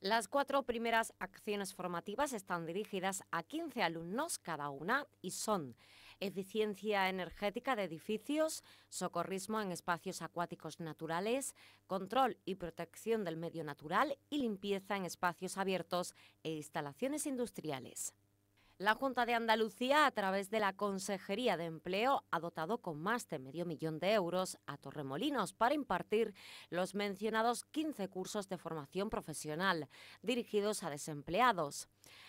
Las cuatro primeras acciones formativas están dirigidas a 15 alumnos cada una y son eficiencia energética de edificios, socorrismo en espacios acuáticos naturales, control y protección del medio natural y limpieza en espacios abiertos e instalaciones industriales. La Junta de Andalucía, a través de la Consejería de Empleo, ha dotado con más de medio millón de euros a Torremolinos para impartir los mencionados 15 cursos de formación profesional dirigidos a desempleados.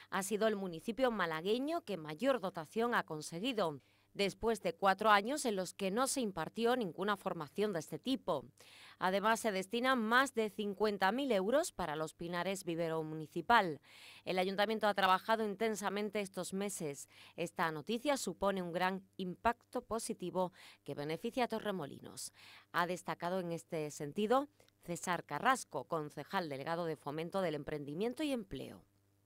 Ha sido el municipio malagueño que mayor dotación ha conseguido después de cuatro años en los que no se impartió ninguna formación de este tipo. Además, se destinan más de 50.000 euros para los Pinares Vivero Municipal. El ayuntamiento ha trabajado intensamente estos meses. Esta noticia supone un gran impacto positivo que beneficia a Torremolinos. Ha destacado en este sentido César Carrasco, concejal delegado de Fomento del Emprendimiento y Empleo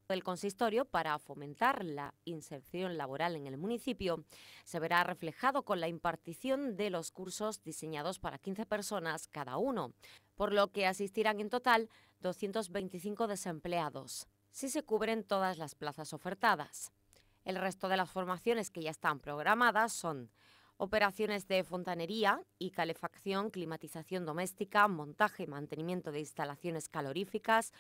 del consistorio para fomentar la inserción laboral en el municipio se verá reflejado con la impartición de los cursos diseñados para 15 personas cada uno, por lo que asistirán en total 225 desempleados, si se cubren todas las plazas ofertadas. El resto de las formaciones que ya están programadas son operaciones de fontanería y calefacción, climatización doméstica, montaje y mantenimiento de instalaciones caloríficas,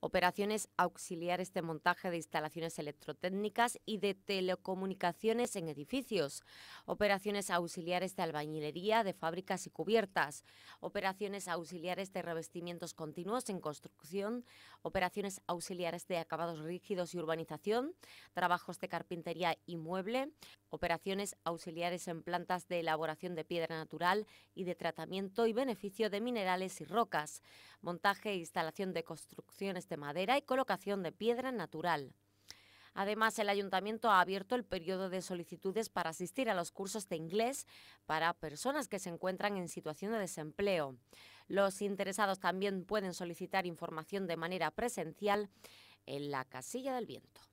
operaciones auxiliares de montaje de instalaciones electrotécnicas y de telecomunicaciones en edificios, operaciones auxiliares de albañilería de fábricas y cubiertas, operaciones auxiliares de revestimientos continuos en construcción, operaciones auxiliares de acabados rígidos y urbanización, trabajos de carpintería y mueble, operaciones auxiliares en plantas de elaboración de piedra natural y de tratamiento y beneficio de minerales y rocas, montaje e instalación de construcciones de madera y colocación de piedra natural. Además, el ayuntamiento ha abierto el periodo de solicitudes para asistir a los cursos de inglés para personas que se encuentran en situación de desempleo. Los interesados también pueden solicitar información de manera presencial en la casilla del viento.